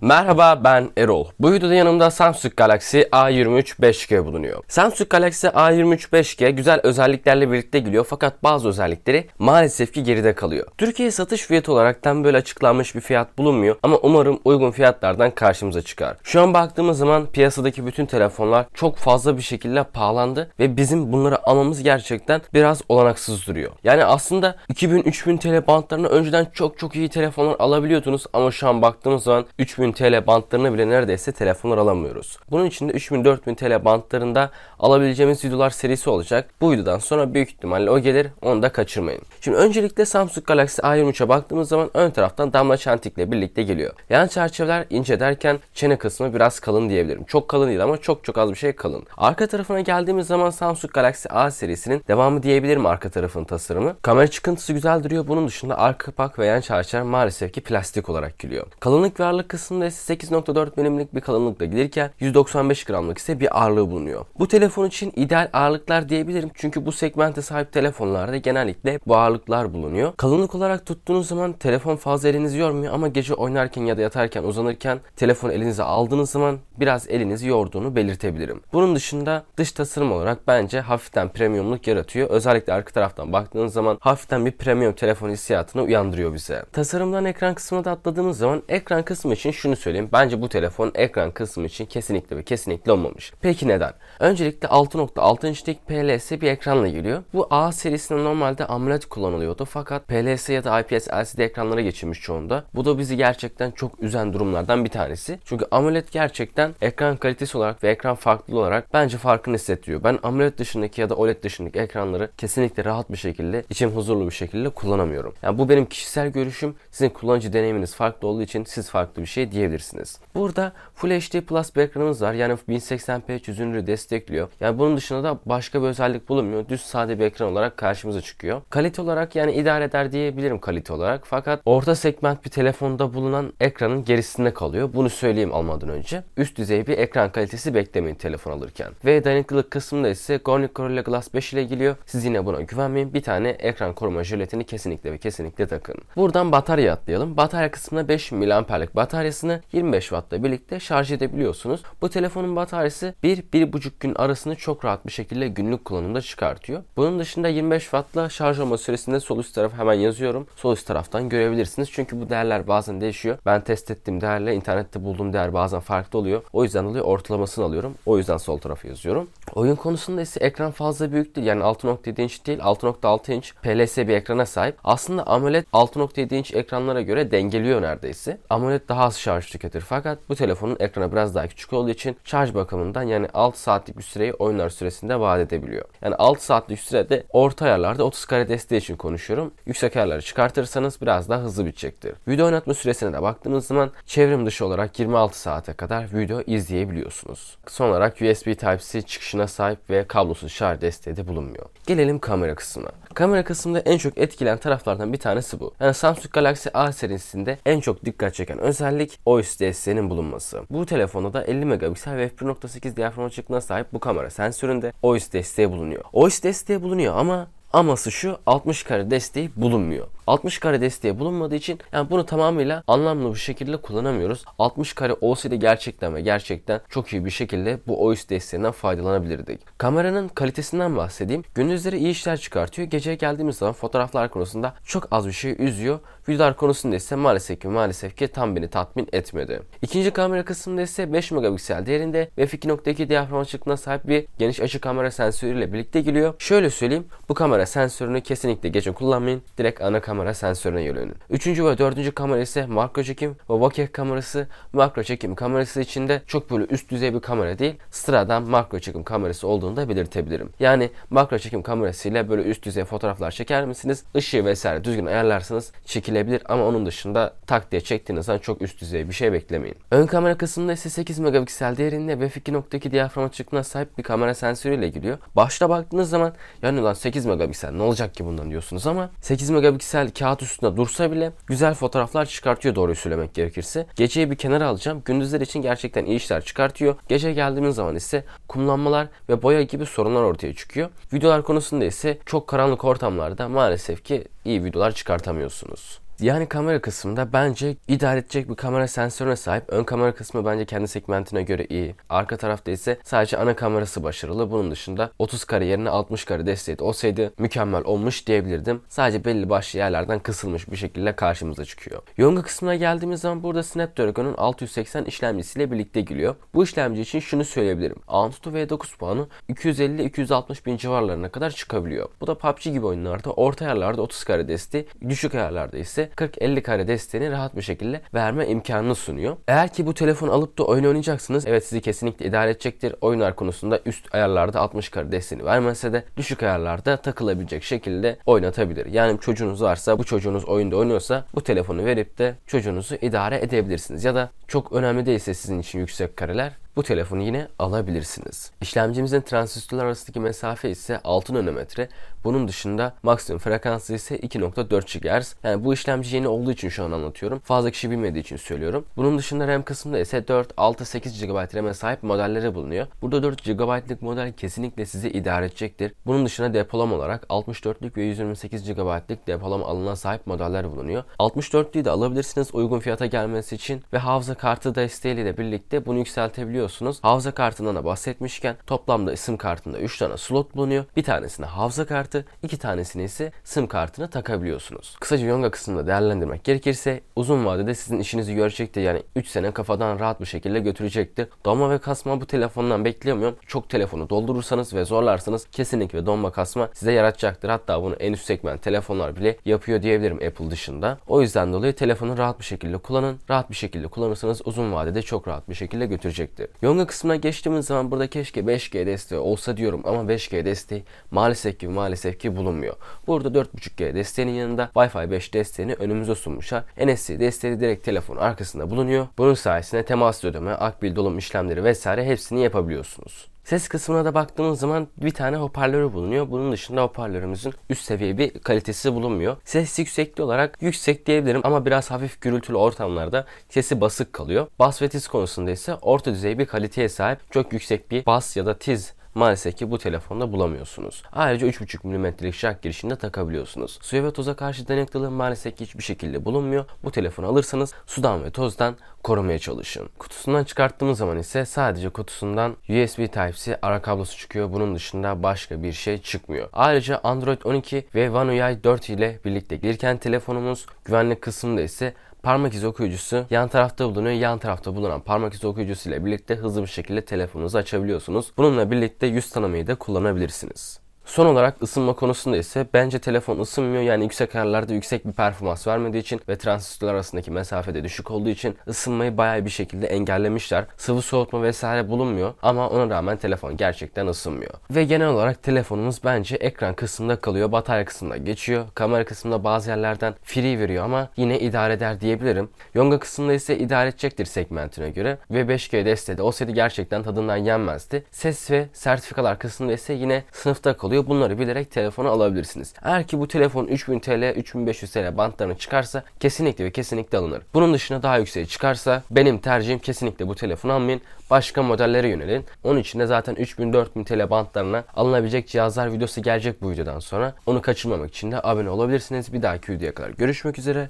Merhaba ben Erol. Bu videoda yanımda Samsung Galaxy A23 5G bulunuyor. Samsung Galaxy A23 5G güzel özelliklerle birlikte geliyor fakat bazı özellikleri maalesef ki geride kalıyor. Türkiye satış fiyatı olarak tam böyle açıklanmış bir fiyat bulunmuyor ama umarım uygun fiyatlardan karşımıza çıkar. Şu an baktığımız zaman piyasadaki bütün telefonlar çok fazla bir şekilde pahalandı ve bizim bunları almamız gerçekten biraz olanaksız duruyor. Yani aslında 2000-3000 TL bantlarına önceden çok çok iyi telefonlar alabiliyordunuz ama şu an baktığımız zaman 3000 3000 TL bantlarına bile neredeyse telefonlar alamıyoruz. Bunun için de 3000-4000 TL bantlarında alabileceğimiz videolar serisi olacak. Bu videodan sonra büyük ihtimalle o gelir onu da kaçırmayın. Şimdi öncelikle Samsung Galaxy A23'e baktığımız zaman ön taraftan damla çantikle birlikte geliyor. Yan çerçeveler ince derken çene kısmı biraz kalın diyebilirim. Çok kalın değil ama çok çok az bir şey kalın. Arka tarafına geldiğimiz zaman Samsung Galaxy A serisinin devamı diyebilirim arka tarafın tasarımı. Kamera çıkıntısı güzel duruyor. Bunun dışında arka kapak ve yan çerçeveler maalesef ki plastik olarak geliyor. Kalınlık ve ağırlık kısmı kutusunda 8.4 milimlik bir kalınlıkta gelirken 195 gramlık ise bir ağırlığı bulunuyor. Bu telefon için ideal ağırlıklar diyebilirim çünkü bu segmente sahip telefonlarda genellikle bu ağırlıklar bulunuyor. Kalınlık olarak tuttuğunuz zaman telefon fazla elinizi yormuyor ama gece oynarken ya da yatarken uzanırken telefon elinize aldığınız zaman biraz elinizi yorduğunu belirtebilirim. Bunun dışında dış tasarım olarak bence hafiften premiumluk yaratıyor. Özellikle arka taraftan baktığınız zaman hafiften bir premium telefon hissiyatını uyandırıyor bize. Tasarımdan ekran kısmına da atladığımız zaman ekran kısmı için şu şunu söyleyeyim. Bence bu telefon ekran kısmı için kesinlikle ve kesinlikle olmamış. Peki neden? Öncelikle 6.6 inçlik PLS bir ekranla geliyor. Bu A serisinde normalde AMOLED kullanılıyordu fakat PLS ya da IPS LCD ekranlara geçilmiş çoğunda. Bu da bizi gerçekten çok üzen durumlardan bir tanesi. Çünkü AMOLED gerçekten ekran kalitesi olarak ve ekran farklılığı olarak bence farkını hissettiriyor. Ben AMOLED dışındaki ya da OLED dışındaki ekranları kesinlikle rahat bir şekilde, içim huzurlu bir şekilde kullanamıyorum. Yani bu benim kişisel görüşüm. Sizin kullanıcı deneyiminiz farklı olduğu için siz farklı bir şey diyebilirsiniz. Burada Full HD Plus bir ekranımız var. Yani 1080p çözünürlüğü destekliyor. Yani bunun dışında da başka bir özellik bulunmuyor. Düz sade bir ekran olarak karşımıza çıkıyor. Kalite olarak yani idare eder diyebilirim kalite olarak. Fakat orta segment bir telefonda bulunan ekranın gerisinde kalıyor. Bunu söyleyeyim almadan önce. Üst düzey bir ekran kalitesi beklemeyin telefon alırken. Ve dayanıklılık kısmında ise Gornik Gorilla Glass 5 ile geliyor. Siz yine buna güvenmeyin. Bir tane ekran koruma jiletini kesinlikle ve kesinlikle takın. Buradan batarya atlayalım. Batarya kısmına 5 mAh'lik bataryasını bataryasını 25 Watt'la birlikte şarj edebiliyorsunuz. Bu telefonun bataryası 1-1,5 gün arasını çok rahat bir şekilde günlük kullanımda çıkartıyor. Bunun dışında 25 Watt'la şarj olma süresinde sol üst taraf hemen yazıyorum. Sol üst taraftan görebilirsiniz. Çünkü bu değerler bazen değişiyor. Ben test ettiğim değerle internette bulduğum değer bazen farklı oluyor. O yüzden oluyor ortalamasını alıyorum. O yüzden sol tarafı yazıyorum. Oyun konusunda ise ekran fazla büyük değil. Yani 6.7 inç değil 6.6 inç PLS bir ekrana sahip. Aslında AMOLED 6.7 inç ekranlara göre dengeliyor neredeyse. AMOLED daha az şarj şarj tüketir. Fakat bu telefonun ekranı biraz daha küçük olduğu için şarj bakımından yani 6 saatlik bir süreyi oyunlar süresinde vaat edebiliyor. Yani 6 saatlik sürede orta ayarlarda 30 kare desteği için konuşuyorum. Yüksek ayarları çıkartırsanız biraz daha hızlı bitecektir. Video oynatma süresine de baktığınız zaman çevrim dışı olarak 26 saate kadar video izleyebiliyorsunuz. Son olarak USB Type-C çıkışına sahip ve kablosuz şarj desteği de bulunmuyor. Gelelim kamera kısmına. Kamera kısmında en çok etkilen taraflardan bir tanesi bu. Yani Samsung Galaxy A serisinde en çok dikkat çeken özellik OIS desteği'nin bulunması. Bu telefonda da 50 megapiksel ve f1.8 diyafram açıklığına sahip bu kamera sensöründe OIS desteği bulunuyor. OIS desteği bulunuyor ama aması şu 60 kare desteği bulunmuyor. 60 kare desteği bulunmadığı için yani bunu tamamıyla anlamlı bir şekilde kullanamıyoruz. 60 kare olsaydı gerçekten ve gerçekten çok iyi bir şekilde bu OIS desteğinden faydalanabilirdik. Kameranın kalitesinden bahsedeyim. Gündüzleri iyi işler çıkartıyor. Geceye geldiğimiz zaman fotoğraflar konusunda çok az bir şey üzüyor. Videolar konusunda ise maalesef ki maalesef ki tam beni tatmin etmedi. İkinci kamera kısmında ise 5 megapiksel değerinde ve 2.2 diyafram açıklığına sahip bir geniş açı kamera sensörüyle birlikte geliyor. Şöyle söyleyeyim bu kamera sensörünü kesinlikle geçin kullanmayın. Direkt ana kamera kamera sensörüne yönelin. Üçüncü ve dördüncü kamera ise makro çekim ve vakit kamerası. Makro çekim kamerası içinde çok böyle üst düzey bir kamera değil sıradan makro çekim kamerası olduğunu da belirtebilirim. Yani makro çekim kamerasıyla böyle üst düzey fotoğraflar çeker misiniz? Işığı vesaire düzgün ayarlarsanız çekilebilir ama onun dışında tak diye zaman çok üst düzey bir şey beklemeyin. Ön kamera kısmında ise 8 megapiksel değerinde f2.2 diyafram açıklığına sahip bir kamera sensörüyle geliyor. Başta baktığınız zaman yani lan 8 megapiksel ne olacak ki bundan diyorsunuz ama 8 megapiksel genelde kağıt üstünde dursa bile güzel fotoğraflar çıkartıyor doğruyu söylemek gerekirse. Geceyi bir kenara alacağım. Gündüzler için gerçekten iyi işler çıkartıyor. Gece geldiğimiz zaman ise kumlanmalar ve boya gibi sorunlar ortaya çıkıyor. Videolar konusunda ise çok karanlık ortamlarda maalesef ki iyi videolar çıkartamıyorsunuz. Yani kamera kısmında bence idare edecek bir kamera sensörüne sahip. Ön kamera kısmı bence kendi segmentine göre iyi. Arka tarafta ise sadece ana kamerası başarılı. Bunun dışında 30 kare yerine 60 kare desteği olsaydı mükemmel olmuş diyebilirdim. Sadece belli başlı yerlerden kısılmış bir şekilde karşımıza çıkıyor. Yonga kısmına geldiğimiz zaman burada Snapdragon'un 680 işlemcisiyle birlikte geliyor. Bu işlemci için şunu söyleyebilirim. Antutu V9 puanı 250-260 bin civarlarına kadar çıkabiliyor. Bu da PUBG gibi oyunlarda orta ayarlarda 30 kare desteği, düşük ayarlarda ise 40-50 kare desteğini rahat bir şekilde verme imkanını sunuyor. Eğer ki bu telefon alıp da oyun oynayacaksınız evet sizi kesinlikle idare edecektir. Oyunlar konusunda üst ayarlarda 60 kare desteğini vermese de düşük ayarlarda takılabilecek şekilde oynatabilir. Yani çocuğunuz varsa bu çocuğunuz oyunda oynuyorsa bu telefonu verip de çocuğunuzu idare edebilirsiniz. Ya da çok önemli değilse sizin için yüksek kareler bu telefonu yine alabilirsiniz. İşlemcimizin transistörler arasındaki mesafe ise 6 nanometre. Bunun dışında maksimum frekansı ise 2.4 GHz. Yani bu işlemci yeni olduğu için şu an anlatıyorum. Fazla kişi bilmediği için söylüyorum. Bunun dışında RAM kısmında ise 4, 6, 8 GB RAM'e sahip modelleri bulunuyor. Burada 4 GB'lık model kesinlikle sizi idare edecektir. Bunun dışında depolama olarak 64'lük ve 128 GB'lık depolama alanına sahip modeller bulunuyor. 64'lüyü de alabilirsiniz uygun fiyata gelmesi için ve hafıza kartı desteğiyle de birlikte bunu yükseltebiliyor alıyorsunuz. Hafıza kartından da bahsetmişken toplamda isim kartında 3 tane slot bulunuyor. Bir tanesine hafıza kartı, iki tanesine ise sim kartını takabiliyorsunuz. Kısaca Yonga kısmında değerlendirmek gerekirse uzun vadede sizin işinizi görecektir. Yani 3 sene kafadan rahat bir şekilde götürecektir. Donma ve kasma bu telefondan bekleyemiyorum. Çok telefonu doldurursanız ve zorlarsanız kesinlikle donma kasma size yaratacaktır. Hatta bunu en üst segment telefonlar bile yapıyor diyebilirim Apple dışında. O yüzden dolayı telefonu rahat bir şekilde kullanın. Rahat bir şekilde kullanırsanız uzun vadede çok rahat bir şekilde götürecektir. Yonga kısmına geçtiğimiz zaman burada keşke 5G desteği olsa diyorum ama 5G desteği maalesef ki maalesef ki bulunmuyor. Burada 4.5G desteğinin yanında Wi-Fi 5 desteğini önümüze sunmuşlar. NFC desteği direkt telefonun arkasında bulunuyor. Bunun sayesinde temas ödeme, akbil dolum işlemleri vesaire hepsini yapabiliyorsunuz. Ses kısmına da baktığımız zaman bir tane hoparlörü bulunuyor. Bunun dışında hoparlörümüzün üst seviye bir kalitesi bulunmuyor. Ses yüksekliği olarak yüksek diyebilirim ama biraz hafif gürültülü ortamlarda sesi basık kalıyor. Bas ve tiz konusunda ise orta düzey bir kaliteye sahip. Çok yüksek bir bas ya da tiz maalesef ki bu telefonda bulamıyorsunuz. Ayrıca 3.5 mm'lik jack girişini de takabiliyorsunuz. Suya ve toza karşı dayanıklılığı maalesef ki hiçbir şekilde bulunmuyor. Bu telefonu alırsanız sudan ve tozdan korumaya çalışın. Kutusundan çıkarttığımız zaman ise sadece kutusundan USB Type-C ara kablosu çıkıyor. Bunun dışında başka bir şey çıkmıyor. Ayrıca Android 12 ve One UI 4 ile birlikte gelirken telefonumuz güvenlik kısmında ise parmak izi okuyucusu yan tarafta bulunuyor. Yan tarafta bulunan parmak izi okuyucusu ile birlikte hızlı bir şekilde telefonunuzu açabiliyorsunuz. Bununla birlikte yüz tanımayı da kullanabilirsiniz. Son olarak ısınma konusunda ise bence telefon ısınmıyor. Yani yüksek ayarlarda yüksek bir performans vermediği için ve transistörler arasındaki mesafe de düşük olduğu için ısınmayı bayağı bir şekilde engellemişler. Sıvı soğutma vesaire bulunmuyor ama ona rağmen telefon gerçekten ısınmıyor. Ve genel olarak telefonumuz bence ekran kısmında kalıyor, batarya kısmında geçiyor. Kamera kısmında bazı yerlerden free veriyor ama yine idare eder diyebilirim. Yonga kısmında ise idare edecektir segmentine göre ve 5G desteği de olsaydı gerçekten tadından yenmezdi. Ses ve sertifikalar kısmında ise yine sınıfta kalıyor oluyor. Bunları bilerek telefonu alabilirsiniz. Eğer ki bu telefon 3000 TL, 3500 TL bantlarına çıkarsa kesinlikle ve kesinlikle alınır. Bunun dışında daha yükseğe çıkarsa benim tercihim kesinlikle bu telefonu almayın. Başka modellere yönelin. Onun için de zaten 3000-4000 TL bantlarına alınabilecek cihazlar videosu gelecek bu videodan sonra. Onu kaçırmamak için de abone olabilirsiniz. Bir dahaki videoya kadar görüşmek üzere.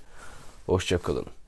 Hoşçakalın.